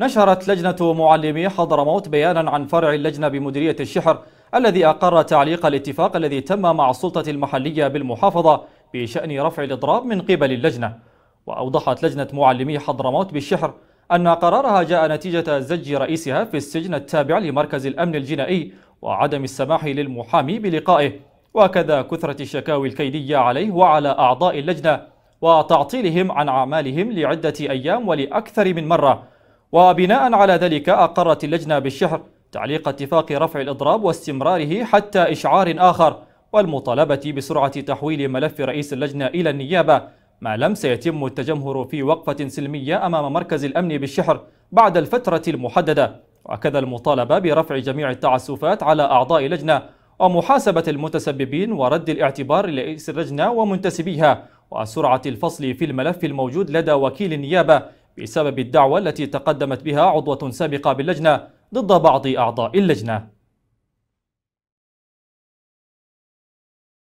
نشرت لجنة معلمي حضرموت بيانا عن فرع اللجنة بمديرية الشحر الذي أقر تعليق الاتفاق الذي تم مع السلطة المحلية بالمحافظة بشأن رفع الإضراب من قبل اللجنة وأوضحت لجنة معلمي حضرموت بالشحر أن قرارها جاء نتيجة زج رئيسها في السجن التابع لمركز الأمن الجنائي وعدم السماح للمحامي بلقائه وكذا كثرة الشكاوي الكيدية عليه وعلى أعضاء اللجنة وتعطيلهم عن أعمالهم لعدة أيام ولأكثر من مرة وبناء على ذلك أقرت اللجنة بالشحر تعليق اتفاق رفع الإضراب واستمراره حتى إشعار آخر والمطالبة بسرعة تحويل ملف رئيس اللجنة إلى النيابة ما لم سيتم التجمهر في وقفة سلمية أمام مركز الأمن بالشحر بعد الفترة المحددة وكذا المطالبة برفع جميع التعسفات على أعضاء لجنة ومحاسبة المتسببين ورد الاعتبار لرئيس اللجنة ومنتسبيها وسرعة الفصل في الملف الموجود لدى وكيل النيابة بسبب الدعوة التي تقدمت بها عضوة سابقة باللجنة ضد بعض أعضاء اللجنة